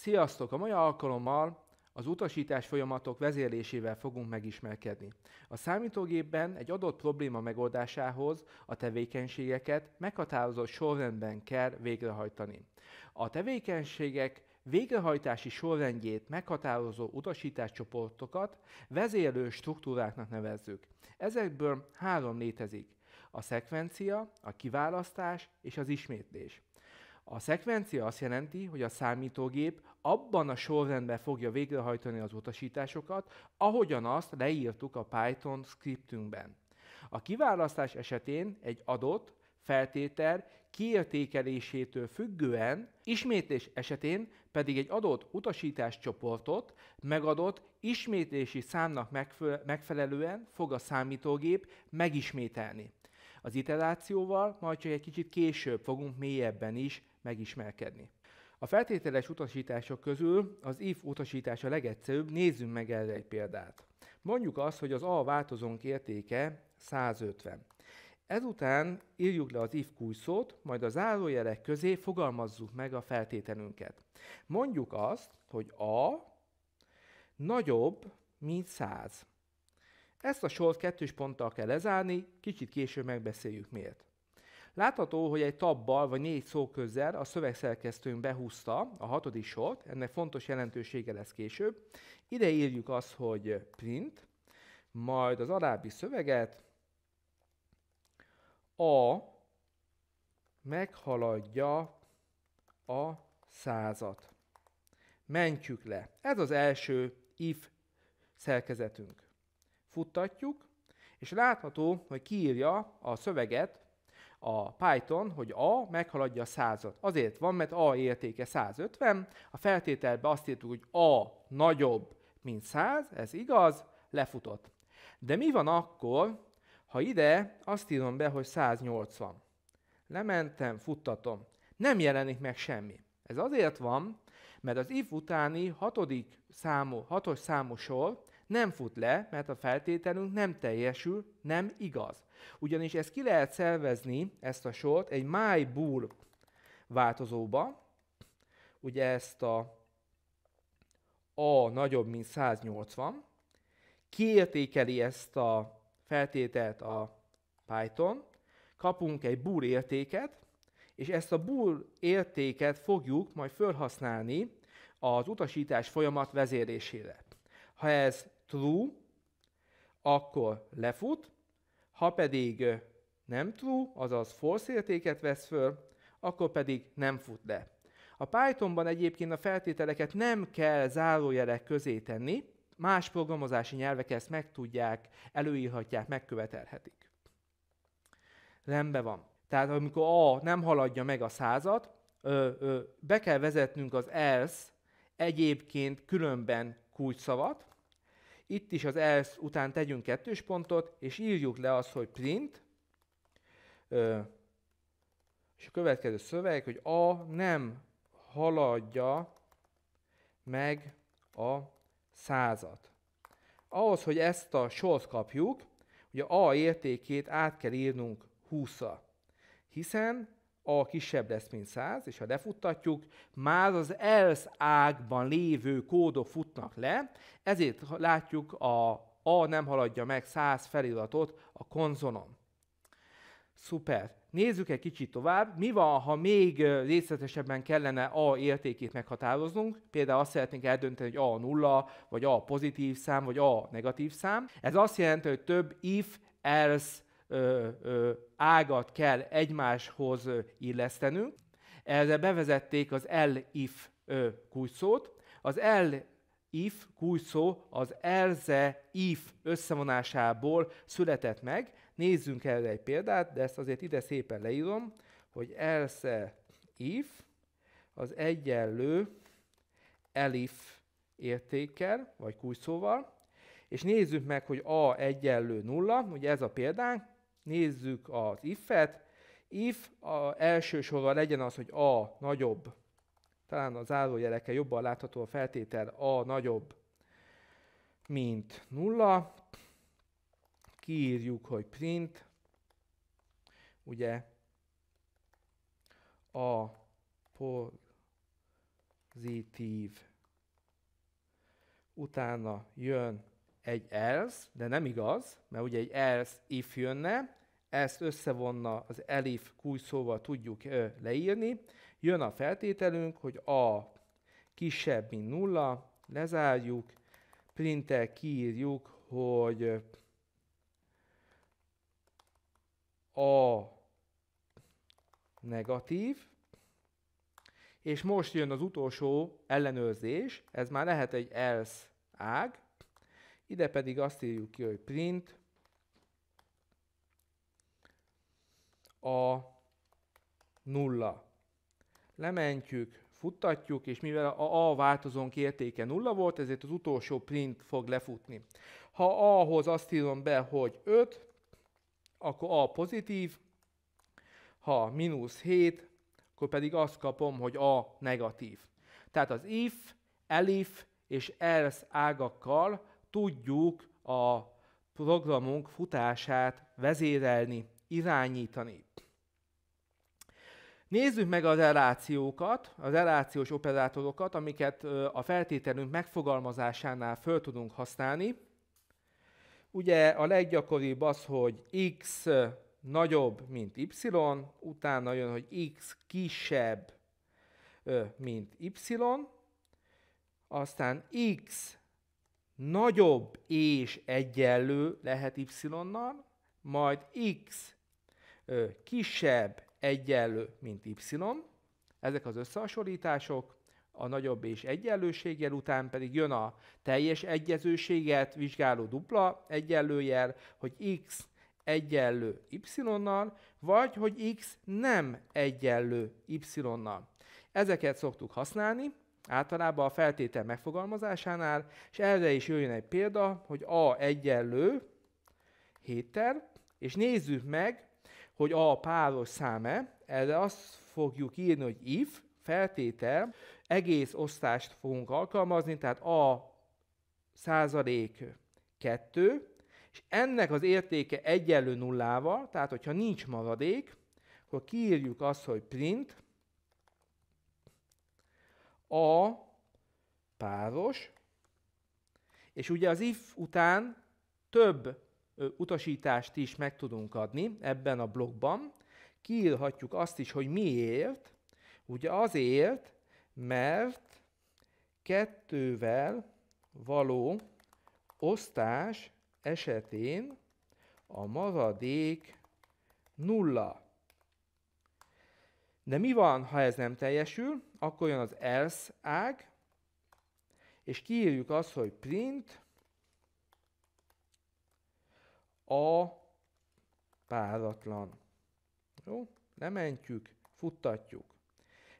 Sziasztok! A mai alkalommal az utasítás folyamatok vezérlésével fogunk megismerkedni. A számítógépben egy adott probléma megoldásához a tevékenységeket meghatározott sorrendben kell végrehajtani. A tevékenységek végrehajtási sorrendjét meghatározó utasításcsoportokat vezérlő struktúráknak nevezzük. Ezekből három létezik. A szekvencia, a kiválasztás és az ismétlés. A szekvencia azt jelenti, hogy a számítógép abban a sorrendben fogja végrehajtani az utasításokat, ahogyan azt leírtuk a Python scriptünkben. A kiválasztás esetén egy adott feltétel kiértékelésétől függően, ismétlés esetén pedig egy adott utasításcsoportot megadott ismétlési számnak megfelelően fog a számítógép megismételni. Az iterációval majd csak egy kicsit később fogunk mélyebben is megismerkedni. A feltételes utasítások közül az if utasítása legegyszerűbb, nézzünk meg erre egy példát. Mondjuk azt, hogy az A változónk értéke 150. Ezután írjuk le az if kulszót, majd a zárójelek közé fogalmazzuk meg a feltételünket. Mondjuk azt, hogy A nagyobb, mint 100. Ezt a sort kettős ponttal kell lezárni, kicsit később megbeszéljük miért. Látható, hogy egy tabbal vagy négy szó szóközzel a szövegszerkesztőnk behúzta a hatodik sort, ennek fontos jelentősége lesz később. Ide írjuk azt, hogy print, majd az alábbi szöveget, a meghaladja a százat. Mentjük le. Ez az első if szerkezetünk. Futtatjuk, és látható, hogy kiírja a szöveget a Python, hogy a meghaladja a százat. Azért van, mert a értéke 150, a feltételbe azt írtuk, hogy a nagyobb, mint 100, ez igaz, lefutott. De mi van akkor, ha ide azt írom be, hogy 180? Lementem, futtatom. Nem jelenik meg semmi. Ez azért van, mert az if utáni hatodik számú, hatos számú sor nem fut le, mert a feltételünk nem teljesül, nem igaz. Ugyanis ezt ki lehet szervezni, ezt a sort, egy my bool változóba, ugye ezt a a nagyobb, mint 180, kiértékeli ezt a feltételt a Python, kapunk egy bool értéket, és ezt a bool értéket fogjuk majd felhasználni az utasítás folyamat vezérésére. Ha ez true, akkor lefut, ha pedig nem true, azaz false értéket vesz föl, akkor pedig nem fut le. A Pythonban egyébként a feltételeket nem kell zárójelek közé tenni, más programozási nyelvek ezt meg tudják, előírhatják, megkövetelhetik. Rendben van. Tehát amikor A nem haladja meg a százat, ö, ö, be kell vezetnünk az else egyébként különben kulcsszavat, itt is az else után tegyünk kettős pontot, és írjuk le azt, hogy print, ö, és a következő szöveg, hogy a nem haladja meg a százat. Ahhoz, hogy ezt a sort kapjuk, ugye a értékét át kell írnunk 20-ra, hiszen a kisebb lesz, mint 100, és ha lefuttatjuk, már az else ágban lévő kódok futnak le, ezért látjuk a A nem haladja meg 100 feliratot a konzonon. Szuper. Nézzük egy kicsit tovább. Mi van, ha még részletesebben kellene A értékét meghatároznunk? Például azt szeretnénk eldönteni, hogy A nulla, vagy A pozitív szám, vagy A negatív szám. Ez azt jelenti, hogy több if, else ö, ö, ágat kell egymáshoz illesztenünk. Erre bevezették az L-IF kulcsszót. Az L if kulcsszó az elze if összevonásából született meg. Nézzünk erre egy példát, de ezt azért ide szépen leírom, hogy elze if az egyenlő elif értékkel, vagy kulcsszóval, és nézzük meg, hogy a egyenlő nulla, ugye ez a példánk, Nézzük az if-et. If a első sorra legyen az, hogy A nagyobb, talán a zárójelekkel jobban látható a feltétel A nagyobb, mint nulla. Kiírjuk, hogy print, ugye a pozitív utána jön egy else, de nem igaz, mert ugye egy else if jönne, ezt összevonna az elif kulcsszóval tudjuk ö, leírni. Jön a feltételünk, hogy a kisebb, mint nulla, lezárjuk, printer kiírjuk, hogy a negatív, és most jön az utolsó ellenőrzés, ez már lehet egy else ág, ide pedig azt írjuk ki, hogy print a nulla. Lementjük, futtatjuk, és mivel a A változónk értéke nulla volt, ezért az utolsó print fog lefutni. Ha A-hoz azt írom be, hogy 5, akkor A pozitív, ha mínusz 7, akkor pedig azt kapom, hogy A negatív. Tehát az if, elif és else ágakkal tudjuk a programunk futását vezérelni irányítani. Nézzük meg az elációkat, az elációs operátorokat, amiket a feltételünk megfogalmazásánál föl tudunk használni. Ugye a leggyakoribb az, hogy x nagyobb, mint y, utána jön, hogy x kisebb, mint y, aztán x nagyobb és egyenlő lehet y-nal, majd x kisebb, egyenlő, mint y. Ezek az összehasonlítások, a nagyobb és egyenlőséggel után pedig jön a teljes egyezőséget vizsgáló dupla egyenlőjel, hogy x egyenlő y-nal, vagy hogy x nem egyenlő y-nal. Ezeket szoktuk használni, általában a feltétel megfogalmazásánál, és erre is jöjjön egy példa, hogy a egyenlő héttel, és nézzük meg, hogy a páros száme, erre azt fogjuk írni, hogy if, feltétel, egész osztást fogunk alkalmazni, tehát a százalék 2, és ennek az értéke egyenlő nullával, tehát hogyha nincs maradék, akkor kiírjuk azt, hogy print a páros, és ugye az if után több utasítást is meg tudunk adni ebben a blogban. Kiírhatjuk azt is, hogy miért. Ugye azért, mert kettővel való osztás esetén a maradék nulla. De mi van, ha ez nem teljesül? Akkor jön az else ág, és kiírjuk azt, hogy print a páratlan. Jó? Lementjük, futtatjuk.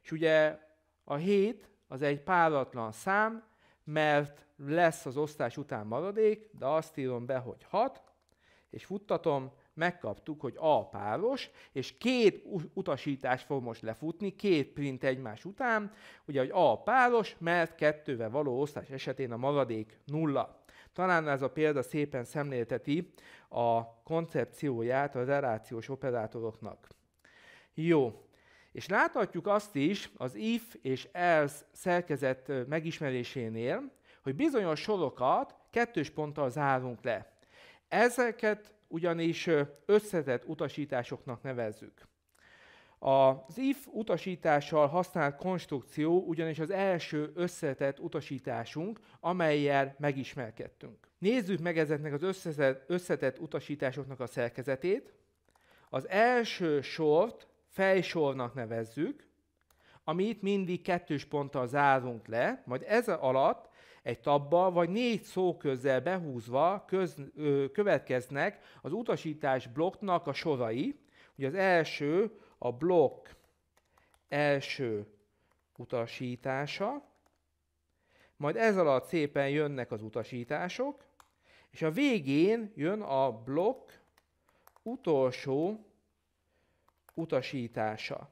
És ugye a 7 az egy páratlan szám, mert lesz az osztás után maradék, de azt írom be, hogy 6, és futtatom, megkaptuk, hogy A páros, és két utasítás fog most lefutni, két print egymás után, ugye, hogy A páros, mert kettővel való osztás esetén a maradék nulla. Talán ez a példa szépen szemlélteti a koncepcióját a relációs operátoroknak. Jó, és láthatjuk azt is az if és else szerkezet megismerésénél, hogy bizonyos sorokat kettős ponttal zárunk le. Ezeket ugyanis összetett utasításoknak nevezzük. Az if utasítással használt konstrukció ugyanis az első összetett utasításunk, amelyel megismerkedtünk. Nézzük meg ezeknek az összetett, összetett utasításoknak a szerkezetét. Az első sort fejsornak nevezzük, amit mindig kettős ponttal zárunk le, majd ez alatt egy tabba vagy négy közzel behúzva köz, ö, következnek az utasítás blokknak a sorai. Ugye az első a blokk első utasítása, majd ez alatt szépen jönnek az utasítások, és a végén jön a blokk utolsó utasítása.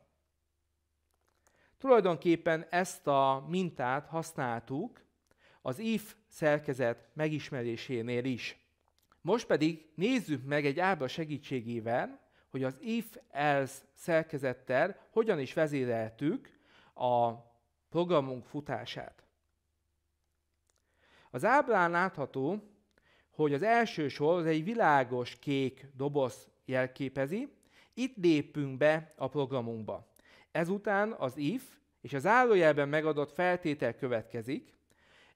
Tulajdonképpen ezt a mintát használtuk az if szerkezet megismerésénél is. Most pedig nézzük meg egy ábra segítségével, hogy az if-else szerkezettel hogyan is vezéreltük a programunk futását. Az ábrán látható, hogy az első sor az egy világos kék doboz jelképezi, itt lépünk be a programunkba. Ezután az if és az állójelben megadott feltétel következik,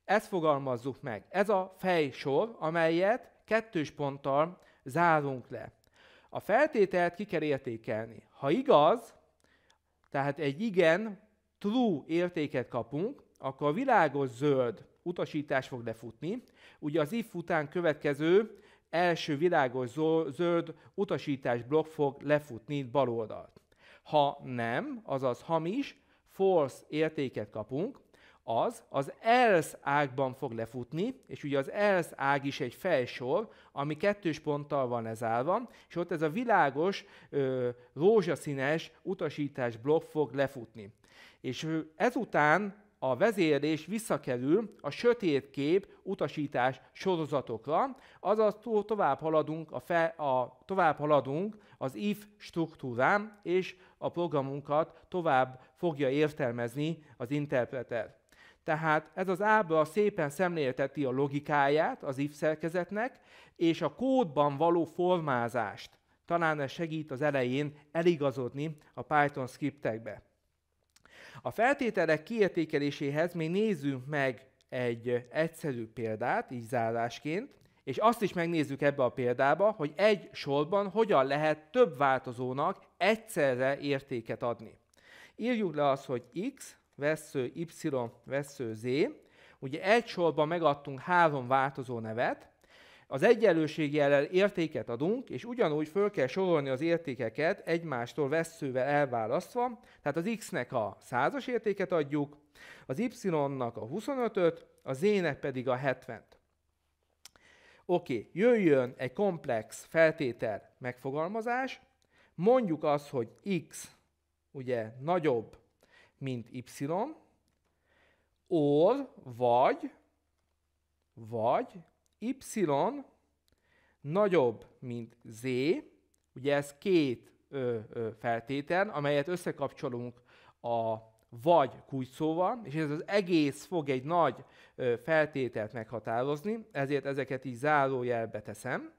ezt fogalmazzuk meg. Ez a fejsor, amelyet kettős ponttal zárunk le. A feltételt ki kell értékelni. Ha igaz, tehát egy igen, true értéket kapunk, akkor a világos zöld utasítás fog lefutni. Ugye az if után következő első világos zöld utasítás blokk fog lefutni baloldalt. Ha nem, azaz hamis, false értéket kapunk, az az ELSZ ágban fog lefutni, és ugye az ELSZ ág is egy felsor, ami kettős ponttal van lezárva, és ott ez a világos, ö, rózsaszínes utasítás blokk fog lefutni. És ezután a vezérlés visszakerül a sötét kép utasítás sorozatokra, azaz tovább haladunk, a fe, a, tovább haladunk az if struktúrán, és a programunkat tovább fogja értelmezni az interpreter. Tehát ez az ábra szépen szemlélteti a logikáját az if szerkezetnek, és a kódban való formázást. Talán ez segít az elején eligazodni a Python scriptekbe. A feltételek kiértékeléséhez még nézzünk meg egy egyszerű példát, így zárásként, és azt is megnézzük ebbe a példába, hogy egy sorban hogyan lehet több változónak egyszerre értéket adni. Írjuk le azt, hogy x vesző Y, vesző Z. Ugye egy sorban megadtunk három változó nevet, az jellel értéket adunk, és ugyanúgy föl kell sorolni az értékeket egymástól vesszővel elválasztva, tehát az x-nek a százas értéket adjuk, az y-nak a 25-öt, a z-nek pedig a 70-t. Oké, jöjjön egy komplex feltétel megfogalmazás, mondjuk azt, hogy x ugye nagyobb, mint y, or vagy, vagy y nagyobb, mint z, ugye ez két ö, ö, feltétel, amelyet összekapcsolunk a vagy kulcsszóval, és ez az egész fog egy nagy ö, feltételt meghatározni, ezért ezeket így zárójelbe teszem.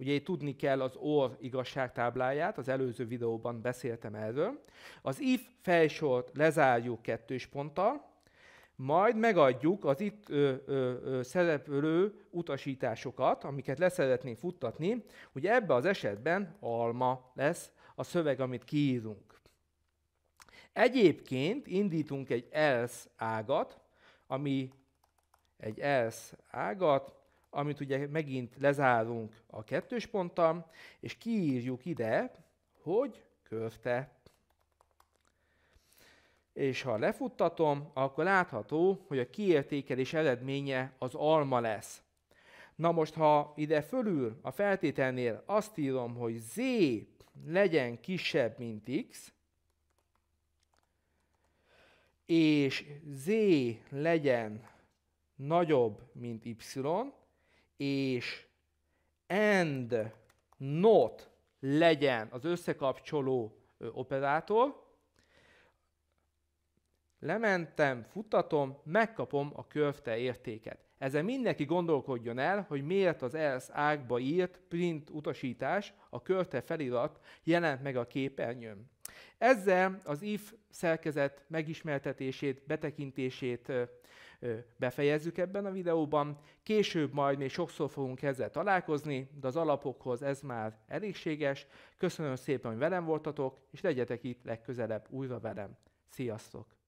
Ugye itt tudni kell az OR igazságtábláját, az előző videóban beszéltem erről. Az if felsort lezárjuk kettős ponttal, majd megadjuk az itt ö, ö, ö, szereplő utasításokat, amiket leszeretnénk futtatni. hogy ebbe az esetben alma lesz a szöveg, amit kiírunk. Egyébként indítunk egy else ágat, ami egy else ágat, amit ugye megint lezárunk a kettős ponttal, és kiírjuk ide, hogy körte. És ha lefuttatom, akkor látható, hogy a kiértékelés eredménye az alma lesz. Na most, ha ide fölül a feltételnél azt írom, hogy z legyen kisebb, mint x, és z legyen nagyobb, mint y, és and not legyen az összekapcsoló operátor, lementem, futtatom, megkapom a körte értéket. Ezzel mindenki gondolkodjon el, hogy miért az ELSZ ágba írt print utasítás, a körte felirat jelent meg a képernyőn. Ezzel az if szerkezet megismertetését, betekintését befejezzük ebben a videóban. Később majd még sokszor fogunk ezzel találkozni, de az alapokhoz ez már elégséges. Köszönöm szépen, hogy velem voltatok, és legyetek itt legközelebb újra velem. Sziasztok!